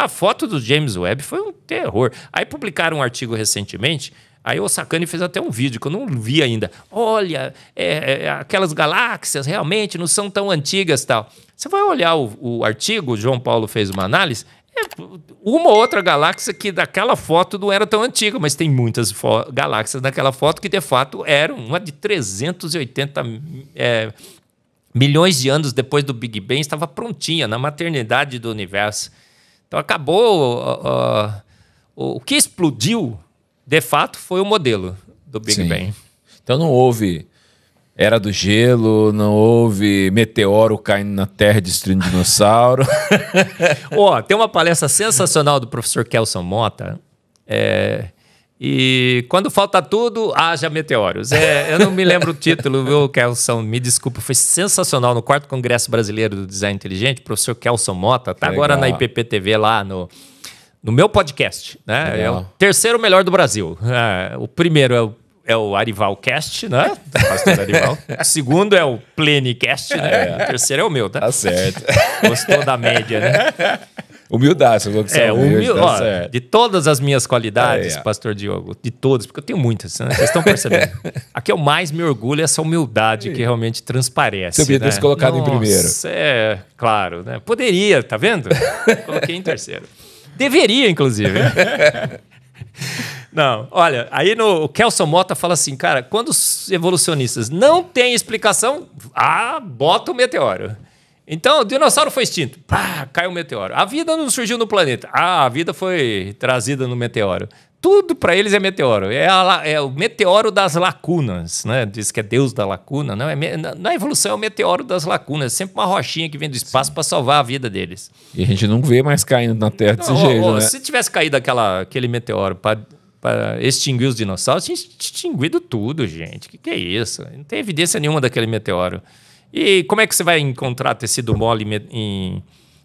A foto do James Webb foi um terror. Aí publicaram um artigo recentemente Aí o Sakani fez até um vídeo que eu não vi ainda. Olha, é, é, aquelas galáxias realmente não são tão antigas tal. Você vai olhar o, o artigo, o João Paulo fez uma análise. É uma outra galáxia que daquela foto não era tão antiga, mas tem muitas galáxias daquela foto que de fato eram uma de 380 é, milhões de anos depois do Big Bang, estava prontinha na maternidade do universo. Então acabou. Uh, uh, o que explodiu, de fato, foi o modelo do Big Sim. Bang. Então não houve era do gelo, não houve meteoro caindo na terra destruindo dinossauro. Ó, oh, tem uma palestra sensacional do professor Kelson Mota. É, e quando falta tudo, haja meteoros. É, eu não me lembro o título, viu, Kelson? Me desculpa, foi sensacional no quarto Congresso Brasileiro do Design Inteligente. O professor Kelson Mota tá agora na IPPTV lá no, no meu podcast. Né? Legal. É o terceiro melhor do Brasil. É, o primeiro é o é o Arivalcast, né? Pastor Arival. o segundo é o Plenicast, né? É. O terceiro é o meu, tá? Tá certo. Gostou da média, né? Humildade, você falou que é, Tá de todas as minhas qualidades, é, é. pastor Diogo, de todas, porque eu tenho muitas, né? Vocês estão percebendo. a que eu mais me orgulho é essa humildade que realmente transparece. Você podia né? ter colocado Nossa, em primeiro. É, claro, né? Poderia, tá vendo? Coloquei em terceiro. Deveria, inclusive. Não, olha, aí no, o Kelson Mota fala assim, cara, quando os evolucionistas não têm explicação, ah, bota o meteoro. Então, o dinossauro foi extinto. Pá, caiu o um meteoro. A vida não surgiu no planeta. Ah, a vida foi trazida no meteoro. Tudo para eles é meteoro. É, a, é, o meteoro das lacunas, né? Diz que é Deus da lacuna. Não, é, na, evolução é o meteoro das lacunas. É sempre uma rochinha que vem do espaço para salvar a vida deles. E a gente não vê mais caindo na Terra desse não, jeito, né? Se tivesse caído aquela, aquele meteoro para para extinguir os dinossauros, tinha extinguido tudo, gente. O que, que é isso? Não tem evidência nenhuma daquele meteoro. E como é que você vai encontrar tecido mole em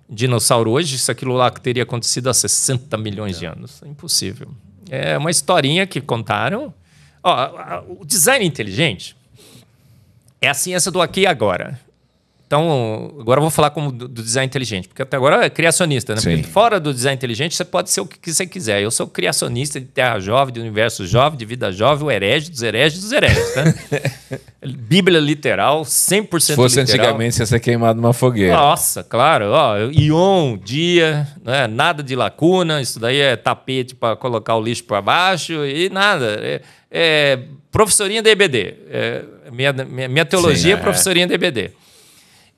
dinossauro hoje se aquilo lá teria acontecido há 60 milhões é. de anos? É impossível. É uma historinha que contaram. Ó, o design inteligente é a ciência do aqui e agora. Então, agora eu vou falar como do, do design inteligente, porque até agora é criacionista, né? Porque fora do design inteligente, você pode ser o que você quiser. Eu sou criacionista de terra jovem, de universo jovem, de vida jovem, o herege dos hereges dos hereges, tá? Bíblia literal, 100% Se fosse literal. antigamente, você ia ser queimado numa fogueira. Nossa, claro. Ó, ion, dia, né? nada de lacuna, isso daí é tapete para colocar o lixo para baixo e nada. É, é professorinha da EBD. É, minha, minha, minha, teologia Sim, é, é professorinha da EBD.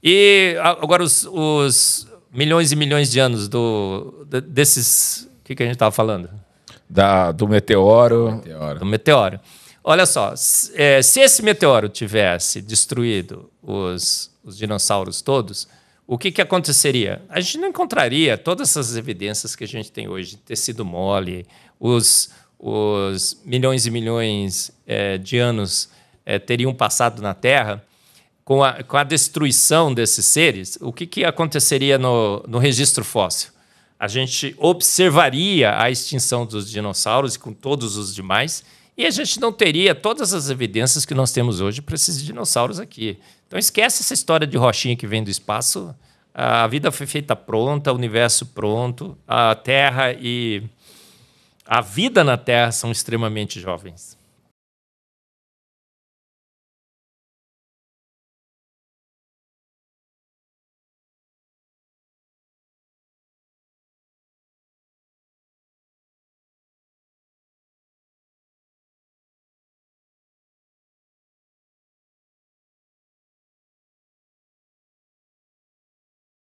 E agora os, os milhões e milhões de anos do, desses. O que, que a gente estava falando? Da, do meteoro. meteoro. Do meteoro. Olha só, se, é, se esse meteoro tivesse destruído os, os dinossauros todos, o que, que aconteceria? A gente não encontraria todas essas evidências que a gente tem hoje, tecido mole, os, os milhões e milhões é, de anos é, teriam passado na Terra com a, com a destruição desses seres, o que, que aconteceria no, no registro fóssil? A gente observaria a extinção dos dinossauros e com todos os demais, e a gente não teria todas as evidências que nós temos hoje para esses dinossauros aqui. Então esquece essa história de rochinha que vem do espaço. A vida foi feita pronta, o universo pronto, a Terra e a vida na Terra são extremamente jovens.